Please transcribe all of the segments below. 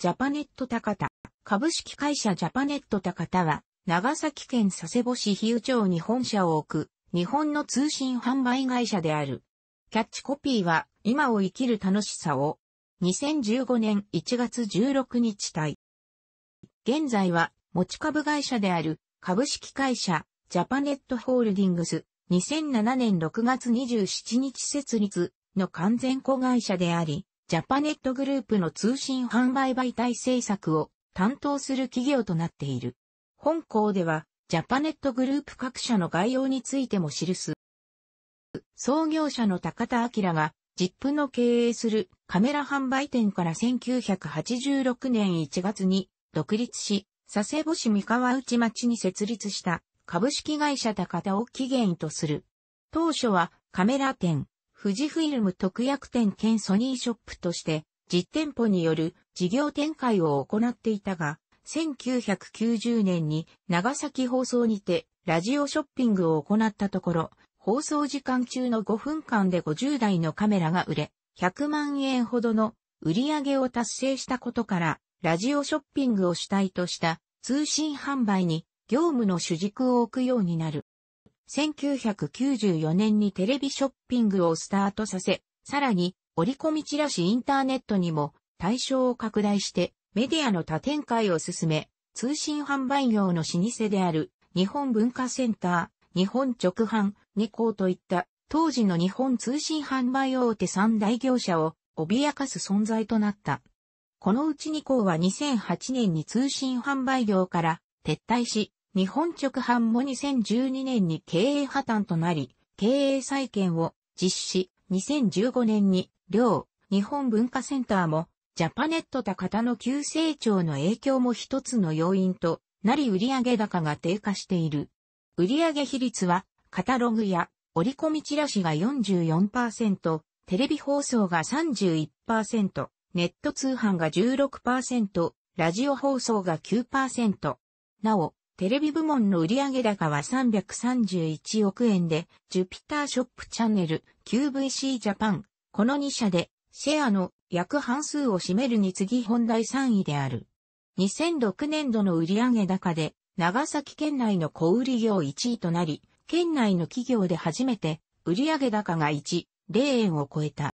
ジャパネット高田。株式会社ジャパネット高田は、長崎県佐世保市比喩町に本社を置く、日本の通信販売会社である。キャッチコピーは、今を生きる楽しさを、2015年1月16日対。現在は、持ち株会社である、株式会社、ジャパネットホールディングス、2007年6月27日設立の完全子会社であり、ジャパネットグループの通信販売媒体政策を担当する企業となっている。本校では、ジャパネットグループ各社の概要についても記す。創業者の高田明が、ジップの経営するカメラ販売店から1986年1月に独立し、佐世保市三河内町に設立した株式会社高田を起源とする。当初はカメラ店、富士フィルム特約店兼ソニーショップとして実店舗による事業展開を行っていたが、1990年に長崎放送にてラジオショッピングを行ったところ、放送時間中の5分間で50台のカメラが売れ、100万円ほどの売り上げを達成したことから、ラジオショッピングを主体とした通信販売に業務の主軸を置くようになる。1994年にテレビショッピングをスタートさせ、さらに折り込みチラシインターネットにも対象を拡大してメディアの多展開を進め、通信販売業の老舗である日本文化センター、日本直販、ニコーといった当時の日本通信販売大手三大業者を脅かす存在となった。このうちニコーは2008年に通信販売業から撤退し、日本直販も2012年に経営破綻となり、経営再建を実施、2015年に、両、日本文化センターも、ジャパネット高田の急成長の影響も一つの要因となり売上高が低下している。売上比率は、カタログや折り込みチラシが44%、テレビ放送が31%、ネット通販が16%、ラジオ放送が9%。なお、テレビ部門の売上高は331億円で、ジュピターショップチャンネル、QVC ジャパン、この2社で、シェアの約半数を占めるに次本題3位である。2006年度の売上高で、長崎県内の小売業1位となり、県内の企業で初めて、売上高が1、0円を超えた。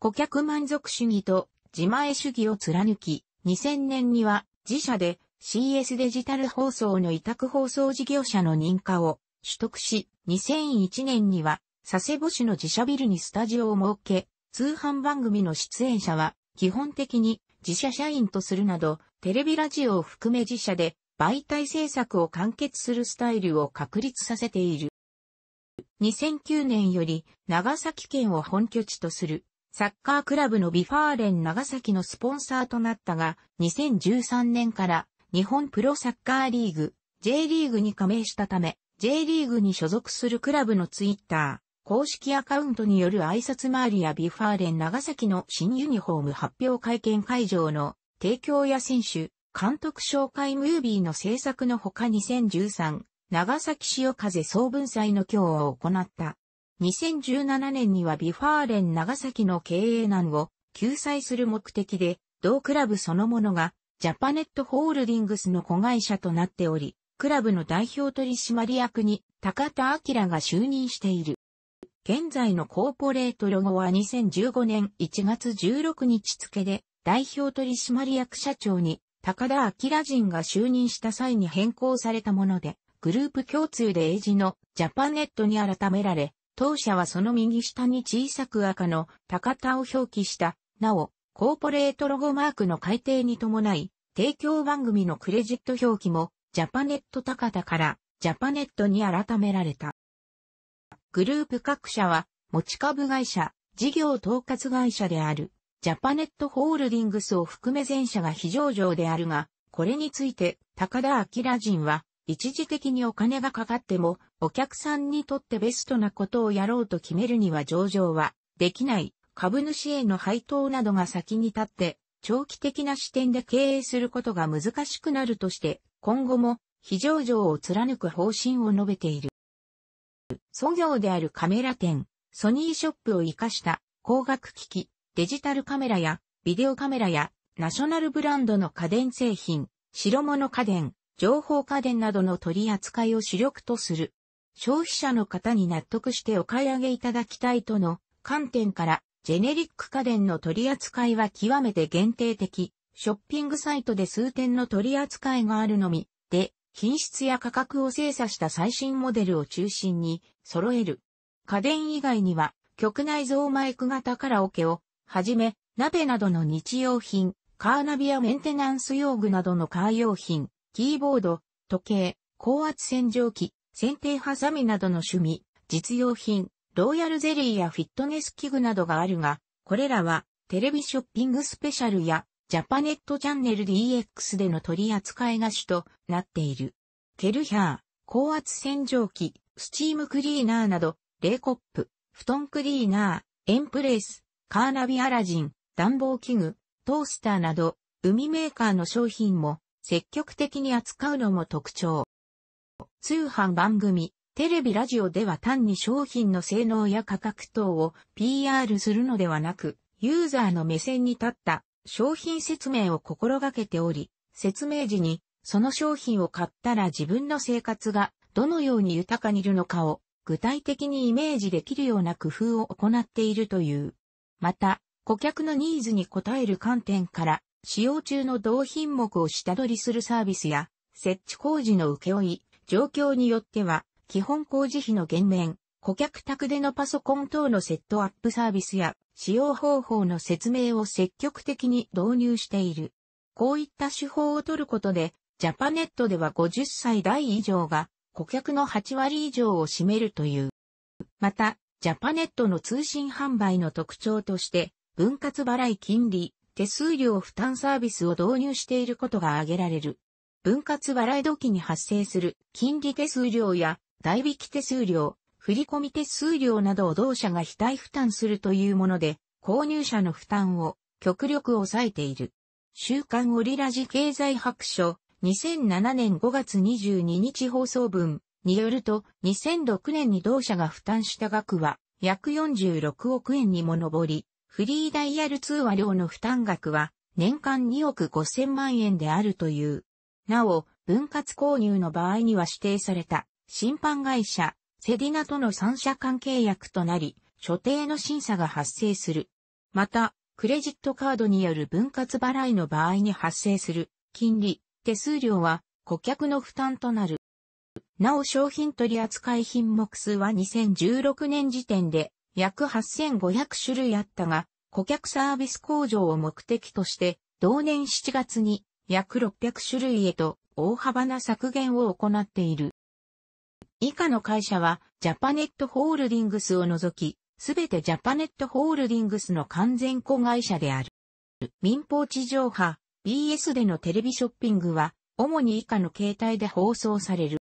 顧客満足主義と自前主義を貫き、2000年には自社で CS デジタル放送の委託放送事業者の認可を取得し、2001年には佐世保市の自社ビルにスタジオを設け、通販番組の出演者は基本的に自社社員とするなど、テレビラジオを含め自社で媒体制作を完結するスタイルを確立させている。2009年より長崎県を本拠地とするサッカークラブのビファーレン長崎のスポンサーとなったが、2013年から日本プロサッカーリーグ、J リーグに加盟したため、J リーグに所属するクラブのツイッター、公式アカウントによる挨拶回りやビファーレン長崎の新ユニフォーム発表会見会場の提供や選手、監督紹介ムービーの制作のほか2013、長崎潮風総文祭の今日を行った。2017年にはビファーレン長崎の経営難を救済する目的で、同クラブそのものがジャパネットホールディングスの子会社となっており、クラブの代表取締役に高田明が就任している。現在のコーポレートロゴは2015年1月16日付で代表取締役社長に高田明人が就任した際に変更されたもので、グループ共通で英字のジャパネットに改められ、当社はその右下に小さく赤の高田を表記した、なお、コーポレートロゴマークの改定に伴い、提供番組のクレジット表記も、ジャパネット高田から、ジャパネットに改められた。グループ各社は、持ち株会社、事業統括会社である、ジャパネットホールディングスを含め全社が非上場であるが、これについて、高田明人は、一時的にお金がかかっても、お客さんにとってベストなことをやろうと決めるには上場は、できない、株主への配当などが先に立って、長期的な視点で経営することが難しくなるとして、今後も非上場を貫く方針を述べている。創業であるカメラ店、ソニーショップを活かした光学機器、デジタルカメラやビデオカメラやナショナルブランドの家電製品、白物家電、情報家電などの取り扱いを主力とする。消費者の方に納得してお買い上げいただきたいとの観点からジェネリック家電の取り扱いは極めて限定的、ショッピングサイトで数点の取り扱いがあるのみ、で、品質や価格を精査した最新モデルを中心に揃える。家電以外には、局内蔵マイク型カラオケを、はじめ、鍋などの日用品、カーナビやメンテナンス用具などのカー用品、キーボード、時計、高圧洗浄機、剪定ハサミなどの趣味、実用品、ロイヤルゼリーやフィットネス器具などがあるが、これらはテレビショッピングスペシャルやジャパネットチャンネル DX での取り扱いが主となっている。ケルヒャー、高圧洗浄機、スチームクリーナーなど、レイコップ、布団クリーナー、エンプレース、カーナビアラジン、暖房器具、トースターなど、海メーカーの商品も積極的に扱うのも特徴。通販番組、テレビラジオでは単に商品の性能や価格等を PR するのではなく、ユーザーの目線に立った商品説明を心がけており、説明時にその商品を買ったら自分の生活がどのように豊かにいるのかを具体的にイメージできるような工夫を行っているという。また、顧客のニーズに応える観点から、使用中の同品目を下取りするサービスや、設置工事の請負、状況によっては、基本工事費の減免、顧客宅でのパソコン等のセットアップサービスや使用方法の説明を積極的に導入している。こういった手法を取ることで、ジャパネットでは50歳代以上が顧客の8割以上を占めるという。また、ジャパネットの通信販売の特徴として、分割払い金利、手数料負担サービスを導入していることが挙げられる。分割払い時に発生する金利手数料や代引き手数料、振込手数料などを同社が非対負担するというもので、購入者の負担を極力抑えている。週刊オリラジ経済白書2007年5月22日放送分によると2006年に同社が負担した額は約46億円にも上り、フリーダイヤル通話料の負担額は年間2億5 0 0 0万円であるという。なお、分割購入の場合には指定された審判会社、セディナとの三者間契約となり、所定の審査が発生する。また、クレジットカードによる分割払いの場合に発生する金利、手数料は顧客の負担となる。なお商品取扱品目数は2016年時点で約8500種類あったが、顧客サービス向上を目的として同年7月に約600種類へと大幅な削減を行っている。以下の会社は、ジャパネットホールディングスを除き、すべてジャパネットホールディングスの完全子会社である。民放地上波、BS でのテレビショッピングは、主に以下の形態で放送される。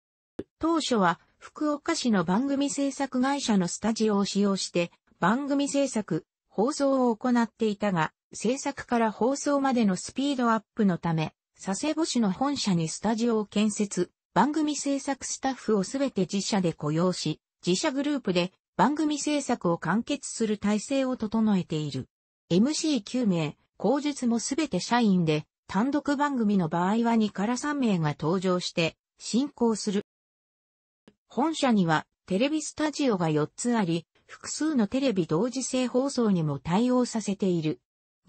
当初は、福岡市の番組制作会社のスタジオを使用して、番組制作、放送を行っていたが、制作から放送までのスピードアップのため、佐世保市の本社にスタジオを建設、番組制作スタッフをすべて自社で雇用し、自社グループで番組制作を完結する体制を整えている。MC9 名、後述もすべて社員で、単独番組の場合は2から3名が登場して進行する。本社にはテレビスタジオが4つあり、複数のテレビ同時性放送にも対応させている。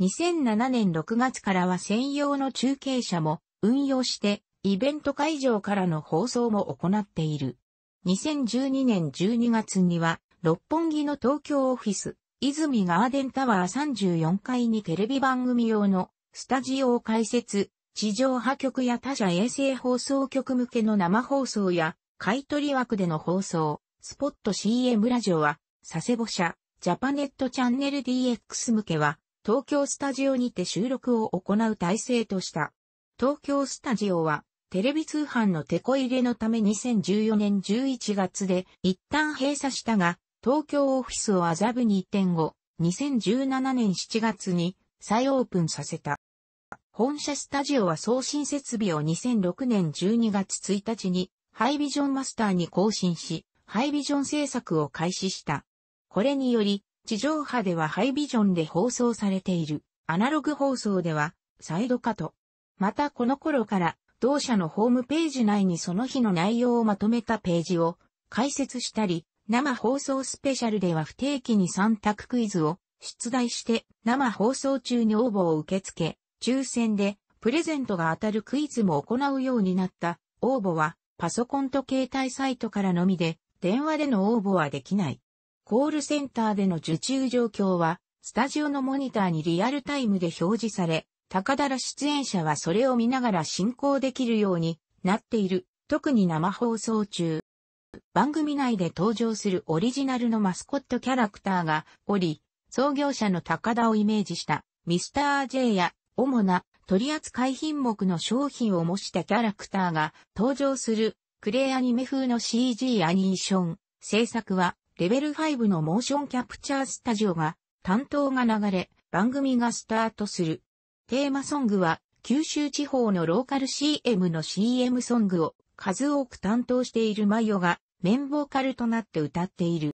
2007年6月からは専用の中継車も運用してイベント会場からの放送も行っている。2012年12月には、六本木の東京オフィス、泉ガーデンタワー34階にテレビ番組用のスタジオを開設、地上波局や他社衛星放送局向けの生放送や、買取枠での放送、スポット CM ラジオは、佐世保社、ジャパネットチャンネル DX 向けは、東京スタジオにて収録を行う体制とした。東京スタジオは、テレビ通販のテコ入れのため2014年11月で一旦閉鎖したが、東京オフィスを麻布に移転後、2017年7月に再オープンさせた。本社スタジオは送信設備を2006年12月1日にハイビジョンマスターに更新し、ハイビジョン制作を開始した。これにより、地上波ではハイビジョンで放送されている、アナログ放送では、サイドカト。またこの頃から同社のホームページ内にその日の内容をまとめたページを解説したり、生放送スペシャルでは不定期に3択クイズを出題して生放送中に応募を受け付け、抽選でプレゼントが当たるクイズも行うようになった応募はパソコンと携帯サイトからのみで電話での応募はできない。コールセンターでの受注状況はスタジオのモニターにリアルタイムで表示され、高田ら出演者はそれを見ながら進行できるようになっている、特に生放送中。番組内で登場するオリジナルのマスコットキャラクターがおり、創業者の高田をイメージしたミスター J や主な取扱品目の商品を模したキャラクターが登場するクレイアニメ風の CG アニーション制作はレベル5のモーションキャプチャースタジオが担当が流れ番組がスタートする。テーマソングは、九州地方のローカル CM の CM ソングを数多く担当しているマヨがメンボーカルとなって歌っている。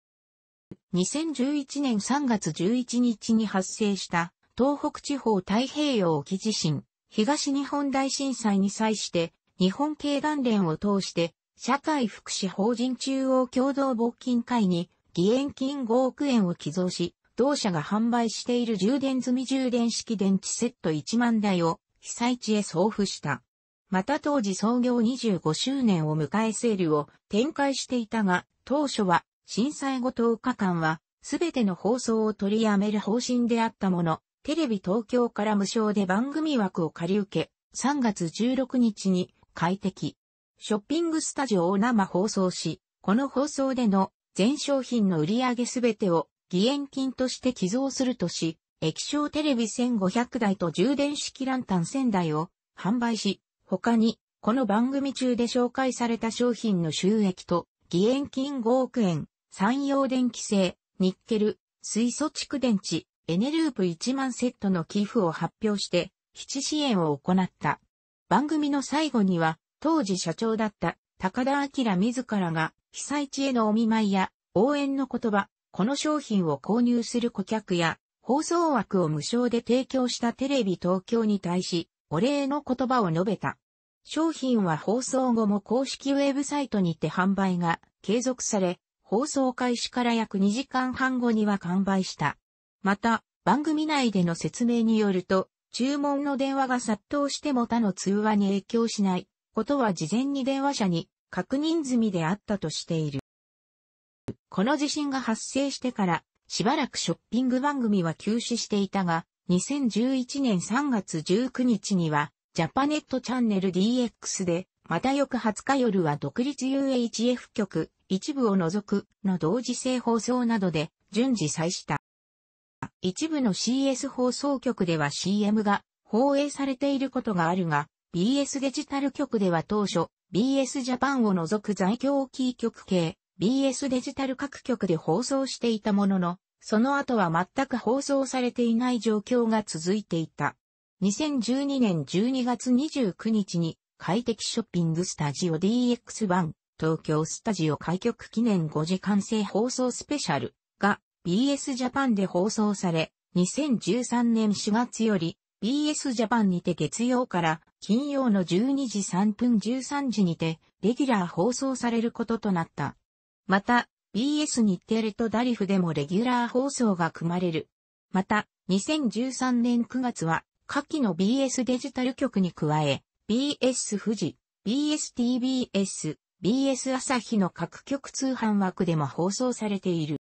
2011年3月11日に発生した東北地方太平洋沖地震、東日本大震災に際して日本経団連を通して社会福祉法人中央共同募金会に義援金5億円を寄贈し、同社が販売している充電済み充電式電池セット1万台を被災地へ送付した。また当時創業25周年を迎えセールを展開していたが、当初は震災後10日間は全ての放送を取りやめる方針であったもの、テレビ東京から無償で番組枠を借り受け、3月16日に快適。ショッピングスタジオを生放送し、この放送での全商品の売り上げ全てを義援金として寄贈するとし、液晶テレビ1500台と充電式ランタン1000台を販売し、他に、この番組中で紹介された商品の収益と、義援金5億円、山陽電気製、ニッケル、水素蓄電池、エネループ1万セットの寄付を発表して、基地支援を行った。番組の最後には、当時社長だった高田明自らが被災地へのお見舞いや応援の言葉、この商品を購入する顧客や、放送枠を無償で提供したテレビ東京に対し、お礼の言葉を述べた。商品は放送後も公式ウェブサイトにて販売が継続され、放送開始から約2時間半後には完売した。また、番組内での説明によると、注文の電話が殺到しても他の通話に影響しないことは事前に電話者に確認済みであったとしている。この地震が発生してから、しばらくショッピング番組は休止していたが、2011年3月19日には、ジャパネットチャンネル DX で、また翌20日夜は独立 UHF 局、一部を除くの同時性放送などで順次再した。一部の CS 放送局では CM が放映されていることがあるが、BS デジタル局では当初、BS ジャパンを除く在京キー局系、BS デジタル各局で放送していたものの、その後は全く放送されていない状況が続いていた。2012年12月29日に快適ショッピングスタジオ d x 版、東京スタジオ開局記念5時間制放送スペシャルが BS ジャパンで放送され、2013年4月より BS ジャパンにて月曜から金曜の12時3分13時にてレギュラー放送されることとなった。また、BS 日テレとダリフでもレギュラー放送が組まれる。また、2013年9月は、下記の BS デジタル局に加え、BS 富士、BSTBS、BS 朝日の各局通販枠でも放送されている。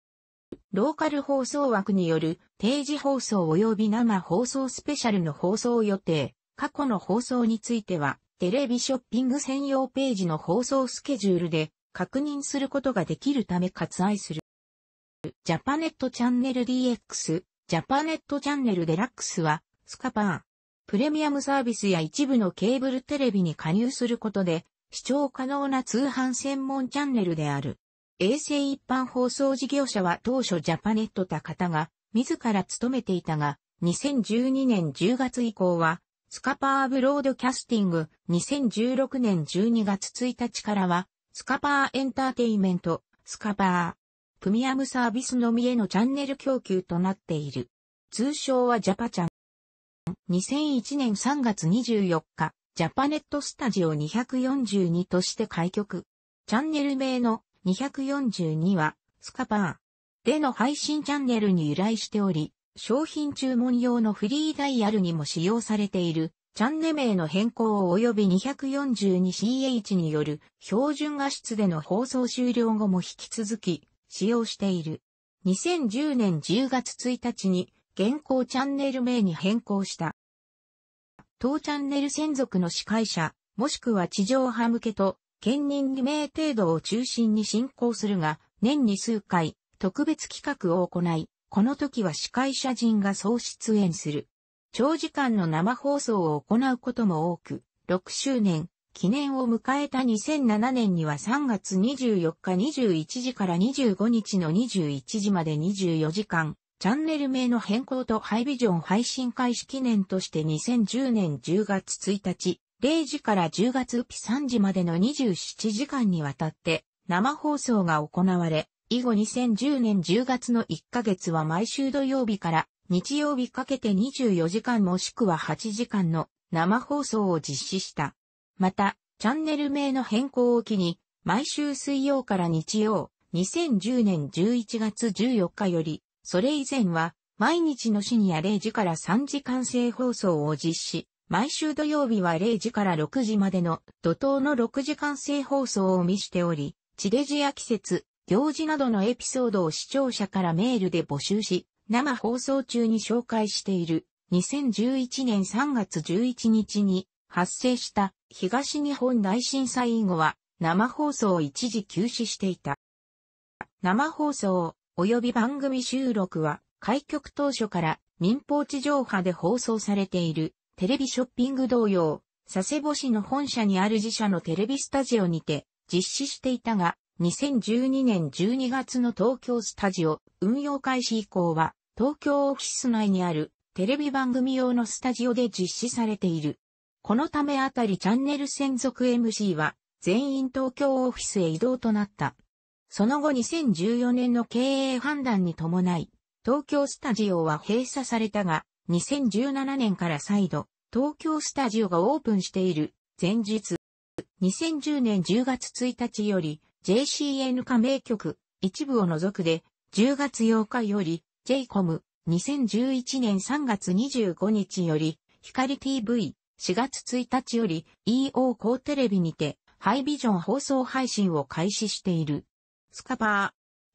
ローカル放送枠による定時放送及び生放送スペシャルの放送予定、過去の放送については、テレビショッピング専用ページの放送スケジュールで確認することができるため割愛する。ジャパネットチャンネル DX、ジャパネットチャンネルデラックスは、スカパー、プレミアムサービスや一部のケーブルテレビに加入することで、視聴可能な通販専門チャンネルである。衛星一般放送事業者は当初ジャパネットた方が自ら勤めていたが、2012年10月以降は、スカパーブロードキャスティング2016年12月1日からは、スカパーエンターテイメント、スカパー。プミアムサービスのみへのチャンネル供給となっている。通称はジャパチャン。2001年3月24日、ジャパネットスタジオ242として開局。チャンネル名の242は、スカパー。での配信チャンネルに由来しており、商品注文用のフリーダイヤルにも使用されているチャンネル名の変更及び 242ch による標準画質での放送終了後も引き続き使用している。2010年10月1日に現行チャンネル名に変更した。当チャンネル専属の司会者、もしくは地上派向けと、兼任2名程度を中心に進行するが、年に数回、特別企画を行い、この時は司会者陣が総出演する。長時間の生放送を行うことも多く、6周年、記念を迎えた2007年には3月24日21時から25日の21時まで24時間、チャンネル名の変更とハイビジョン配信開始記念として2010年10月1日、0時から10月3時までの27時間にわたって生放送が行われ、以後2010年10月の1ヶ月は毎週土曜日から日曜日かけて24時間もしくは8時間の生放送を実施した。また、チャンネル名の変更を機に、毎週水曜から日曜、2010年11月14日より、それ以前は、毎日の深夜0時から3時間制放送を実施、毎週土曜日は0時から6時までの怒涛の6時間制放送を見しており、地デジや季節、行事などのエピソードを視聴者からメールで募集し、生放送中に紹介している2011年3月11日に発生した東日本大震災以後は生放送を一時休止していた。生放送及び番組収録は開局当初から民放地上波で放送されているテレビショッピング同様、佐世保市の本社にある自社のテレビスタジオにて実施していたが、2012年12月の東京スタジオ運用開始以降は東京オフィス内にあるテレビ番組用のスタジオで実施されている。このためあたりチャンネル専属 MC は全員東京オフィスへ移動となった。その後2014年の経営判断に伴い、東京スタジオは閉鎖されたが、2017年から再度、東京スタジオがオープンしている前日、2010年10月1日より JCN 加盟局一部を除くで10月8日より JCOM2011 年3月25日より、光 TV4 月1日より EO 高テレビにて、ハイビジョン放送配信を開始している。スカパ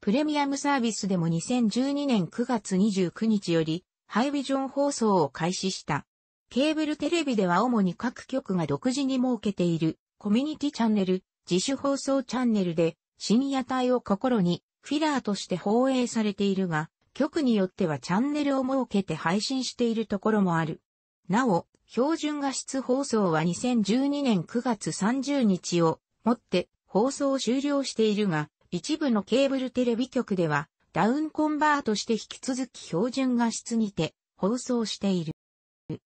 ー。プレミアムサービスでも2012年9月29日より、ハイビジョン放送を開始した。ケーブルテレビでは主に各局が独自に設けている、コミュニティチャンネル、自主放送チャンネルで、深夜帯を心に、フィラーとして放映されているが、局によってはチャンネルを設けて配信しているところもある。なお、標準画質放送は2012年9月30日をもって放送終了しているが、一部のケーブルテレビ局ではダウンコンバートして引き続き標準画質にて放送している。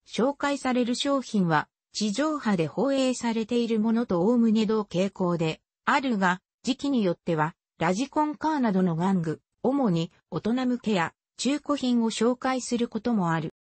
紹介される商品は地上波で放映されているものとおおむね同傾向であるが、時期によってはラジコンカーなどの玩具、主に大人向けや中古品を紹介することもある。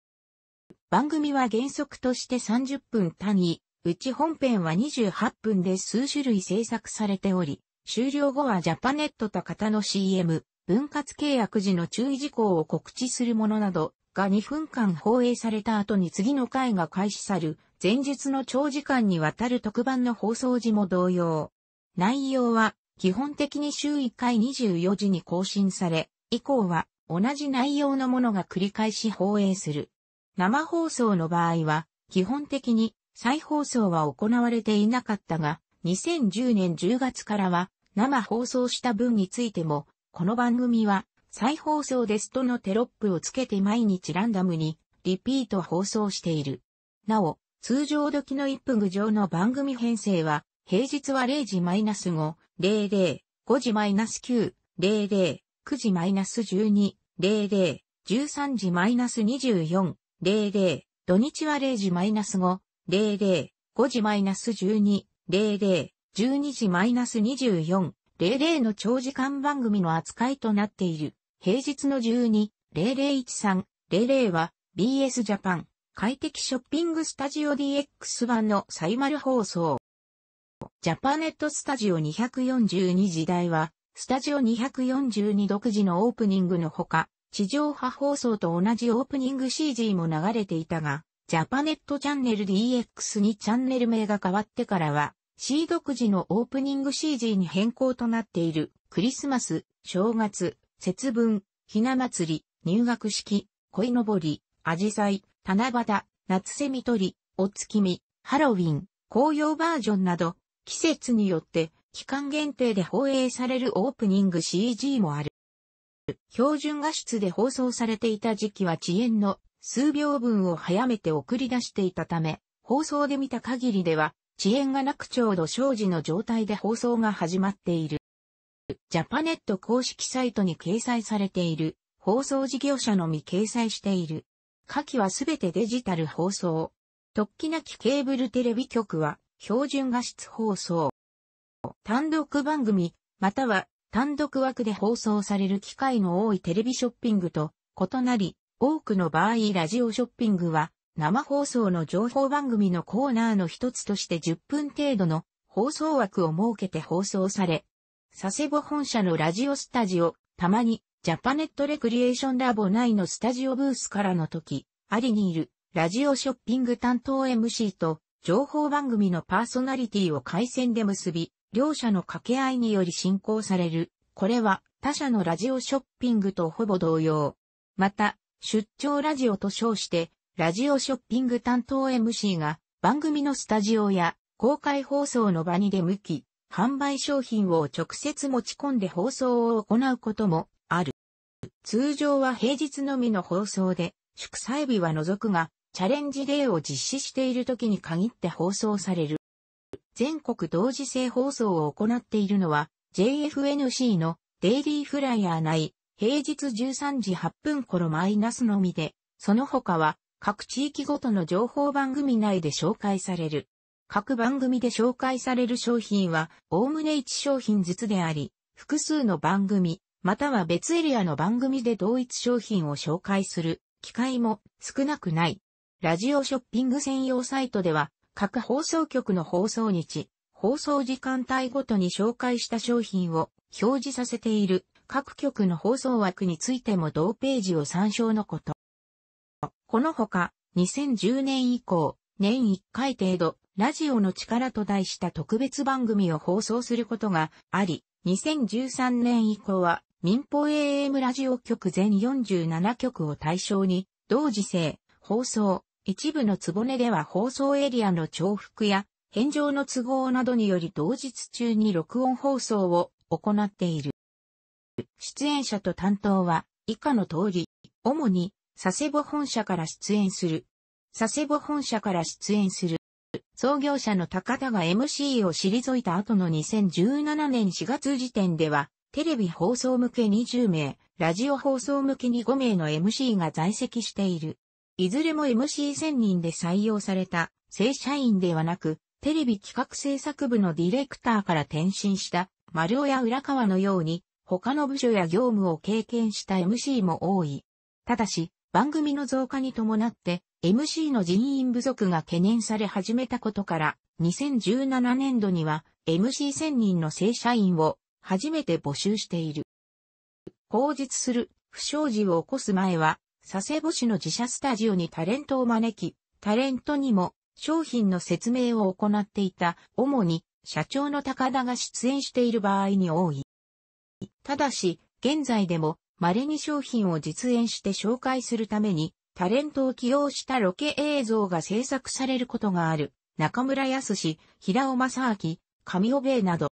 番組は原則として30分単位、うち本編は28分で数種類制作されており、終了後はジャパネットと型の CM、分割契約時の注意事項を告知するものなどが2分間放映された後に次の回が開始さる前日の長時間にわたる特番の放送時も同様。内容は基本的に週1回24時に更新され、以降は同じ内容のものが繰り返し放映する。生放送の場合は、基本的に再放送は行われていなかったが、2010年10月からは生放送した分についても、この番組は再放送ですとのテロップをつけて毎日ランダムにリピート放送している。なお、通常時の1分上の番組編成は、平日は0時マイナス5、00、5時マイナス9、00、9時マイナス12、00、13時マイナス24、00、土日は0時マイナス5、00、5時マイナス12、00、12時マイナス24、00の長時間番組の扱いとなっている。平日の12、0013、00は BS ジャパン、快適ショッピングスタジオ DX 版のサイマル放送。ジャパネットスタジオ242時代は、スタジオ242独自のオープニングのほか、地上波放送と同じオープニング CG も流れていたが、ジャパネットチャンネル DX にチャンネル名が変わってからは、C 独自のオープニング CG に変更となっている、クリスマス、正月、節分、ひな祭り、入学式、恋のぼり、アジサイ、七夕、夏セミ取り、お月見、ハロウィン、紅葉バージョンなど、季節によって期間限定で放映されるオープニング CG もある。標準画質で放送されていた時期は遅延の数秒分を早めて送り出していたため、放送で見た限りでは遅延がなくちょうど生じの状態で放送が始まっている。ジャパネット公式サイトに掲載されている放送事業者のみ掲載している。下記はすべてデジタル放送。突起なきケーブルテレビ局は標準画質放送。単独番組、または単独枠で放送される機会の多いテレビショッピングと異なり、多くの場合ラジオショッピングは生放送の情報番組のコーナーの一つとして10分程度の放送枠を設けて放送され、佐世保本社のラジオスタジオ、たまにジャパネットレクリエーションラボ内のスタジオブースからの時、ありにいるラジオショッピング担当 MC と情報番組のパーソナリティを回線で結び、両者の掛け合いにより進行される。これは他社のラジオショッピングとほぼ同様。また、出張ラジオと称して、ラジオショッピング担当 MC が番組のスタジオや公開放送の場に出向き、販売商品を直接持ち込んで放送を行うこともある。通常は平日のみの放送で、祝祭日は除くが、チャレンジデーを実施している時に限って放送される。全国同時性放送を行っているのは JFNC のデイリーフライヤー内平日13時8分頃マイナスのみで、その他は各地域ごとの情報番組内で紹介される。各番組で紹介される商品は、おおむね1商品ずつであり、複数の番組、または別エリアの番組で同一商品を紹介する機会も少なくない。ラジオショッピング専用サイトでは、各放送局の放送日、放送時間帯ごとに紹介した商品を表示させている各局の放送枠についても同ページを参照のこと。このほか、2010年以降、年1回程度、ラジオの力と題した特別番組を放送することがあり、2013年以降は民放 AM ラジオ局全47局を対象に、同時制、放送、一部のぼねでは放送エリアの重複や、返上の都合などにより同日中に録音放送を行っている。出演者と担当は以下の通り、主に佐世保本社から出演する。佐世保本社から出演する。創業者の高田が MC を退いた後の2017年4月時点では、テレビ放送向け20名、ラジオ放送向けに5名の MC が在籍している。いずれも MC 専任で採用された正社員ではなく、テレビ企画制作部のディレクターから転身した丸尾や浦川のように、他の部署や業務を経験した MC も多い。ただし、番組の増加に伴って、MC の人員不足が懸念され始めたことから、2017年度には MC1000 人の正社員を初めて募集している。口述する不祥事を起こす前は佐世保市の自社スタジオにタレントを招き、タレントにも商品の説明を行っていた、主に社長の高田が出演している場合に多い。ただし、現在でも稀に商品を実演して紹介するために、タレントを起用したロケ映像が制作されることがある、中村康史、平尾正明、上尾米など。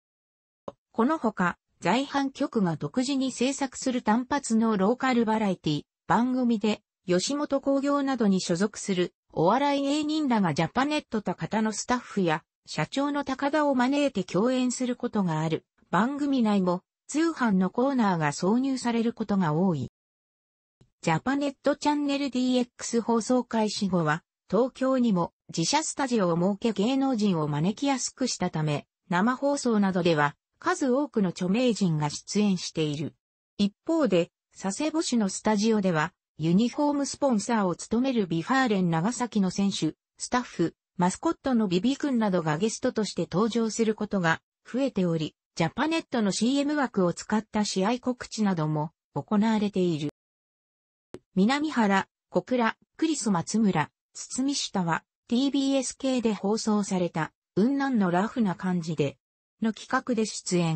このほか、在阪局が独自に制作する単発のローカルバラエティ、番組で、吉本興業などに所属する、お笑い芸人らがジャパネットた方のスタッフや、社長の高田を招いて共演することがある。番組内も、通販のコーナーが挿入されることが多い。ジャパネットチャンネル DX 放送開始後は、東京にも自社スタジオを設け芸能人を招きやすくしたため、生放送などでは数多くの著名人が出演している。一方で、佐世保市のスタジオでは、ユニフォームスポンサーを務めるビファーレン長崎の選手、スタッフ、マスコットのビビ君などがゲストとして登場することが増えており、ジャパネットの CM 枠を使った試合告知なども行われている。南原、小倉、クリス松村、堤下は TBS 系で放送された、雲南のラフな感じで、の企画で出演。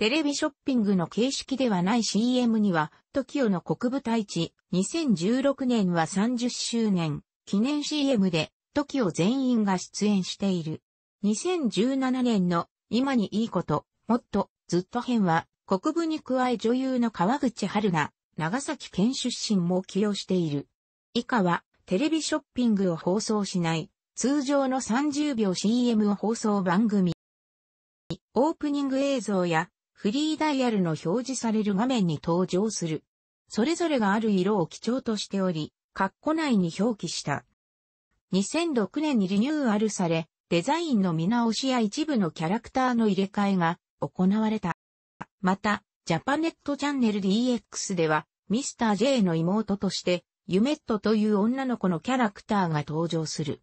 テレビショッピングの形式ではない CM には、TOKIO の国部大地、2016年は30周年、記念 CM で、TOKIO 全員が出演している。2017年の、今にいいこと、もっと、ずっと編は、国部に加え女優の川口春奈、長崎県出身も起用している。以下は、テレビショッピングを放送しない、通常の30秒 CM を放送番組。オープニング映像やフリーダイヤルの表示される画面に登場する。それぞれがある色を基調としており、括弧内に表記した。2006年にリニューアルされ、デザインの見直しや一部のキャラクターの入れ替えが行われた。また、ジャパネットチャンネル DX では、ミスター J の妹として、ユメットという女の子のキャラクターが登場する。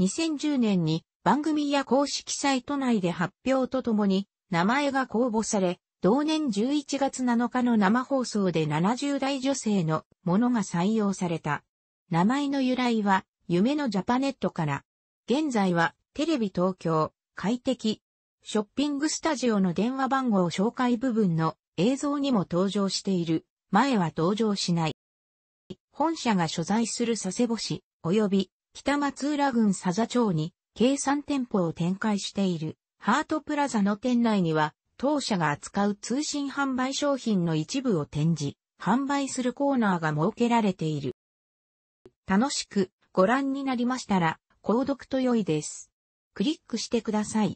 2010年に番組や公式サイト内で発表とともに、名前が公募され、同年11月7日の生放送で70代女性のものが採用された。名前の由来は、夢のジャパネットから、現在は、テレビ東京、快適、ショッピングスタジオの電話番号紹介部分の映像にも登場している、前は登場しない。本社が所在する佐世保市、及び北松浦郡佐々町に、計3店舗を展開している。ハートプラザの店内には、当社が扱う通信販売商品の一部を展示、販売するコーナーが設けられている。楽しくご覧になりましたら、購読と良いです。クリックしてください。